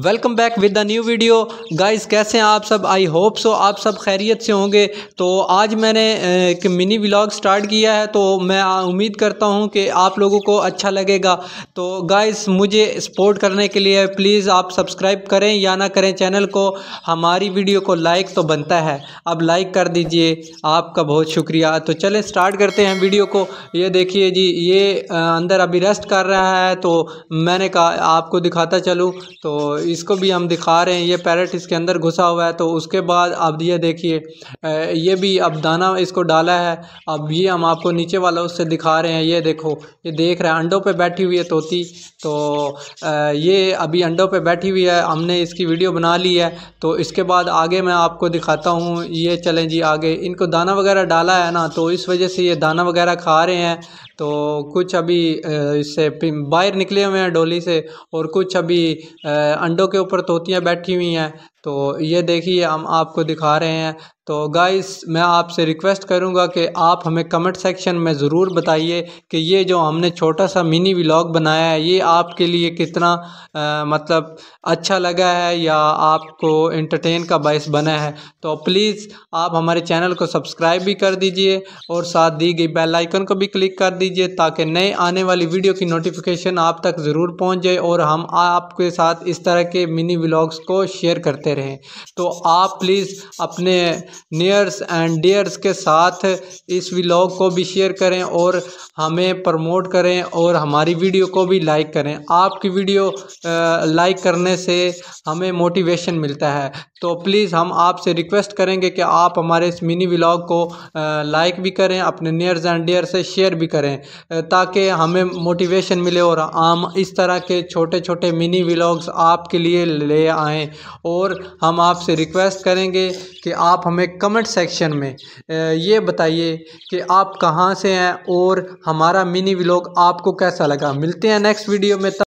welcome back with the new video guys कैसे हैं आप सब आई होप सो आप सब खैरियत से होंगे तो आज मैंने एक मिनी व्लॉग स्टार्ट किया है तो मैं उम्मीद करता हूं कि आप लोगों को अच्छा लगेगा तो गाइस मुझे सपोर्ट करने के लिए प्लीज़ आप सब्सक्राइब करें या ना करें चैनल को हमारी वीडियो को लाइक तो बनता है अब लाइक कर दीजिए आपका बहुत शुक्रिया तो चलें स्टार्ट करते हैं वीडियो को ये देखिए जी ये अंदर अभी रेस्ट कर रहा है तो मैंने कहा आपको दिखाता चलूँ तो इसको भी हम दिखा रहे हैं ये पैरेट इसके अंदर घुसा हुआ है तो उसके बाद अब ये देखिए ये भी अब दाना इसको डाला है अब ये हम आपको नीचे वाला उससे दिखा रहे हैं ये देखो ये देख रहे हैं अंडों पे बैठी हुई है तोती तो ये अभी अंडों पे बैठी हुई है हमने इसकी वीडियो बना ली है तो इसके बाद आगे मैं आपको दिखाता हूँ ये चलें जी आगे इनको दाना वगैरह डाला है ना तो इस वजह से ये दाना वगैरह खा रहे हैं तो कुछ अभी इससे बाहर निकले हुए हैं डोली से और कुछ अभी अंडों के ऊपर तोतियाँ बैठी हुई हैं तो ये देखिए हम आपको दिखा रहे हैं तो गाइस मैं आपसे रिक्वेस्ट करूंगा कि आप हमें कमेंट सेक्शन में ज़रूर बताइए कि ये जो हमने छोटा सा मिनी व्लॉग बनाया है ये आपके लिए कितना आ, मतलब अच्छा लगा है या आपको एंटरटेन का बायस बना है तो प्लीज़ आप हमारे चैनल को सब्सक्राइब भी कर दीजिए और साथ दी गई बेल आइकन को भी क्लिक कर दीजिए ताकि नए आने वाली वीडियो की नोटिफिकेशन आप तक ज़रूर पहुँच जाए और हम आपके साथ इस तरह के मिनी व्लाग्स को शेयर करते करते रहें तो आप प्लीज़ अपने नियर्स एंड डियर्स के साथ इस व्लॉग को भी शेयर करें और हमें प्रमोट करें और हमारी वीडियो को भी लाइक करें आपकी वीडियो लाइक करने से हमें मोटिवेशन मिलता है तो प्लीज़ हम आपसे रिक्वेस्ट करेंगे कि आप हमारे इस मिनी व्लॉग को लाइक भी करें अपने नियर्स एंड डियर से शेयर भी करें ताकि हमें मोटिवेशन मिले और हम इस तरह के छोटे छोटे मिनी व्लॉग्स आपके लिए ले आएँ और हम आपसे रिक्वेस्ट करेंगे कि आप हमें कमेंट सेक्शन में ये बताइए कि आप कहाँ से हैं और हमारा मिनी व्लॉग आपको कैसा लगा मिलते हैं नेक्स्ट वीडियो में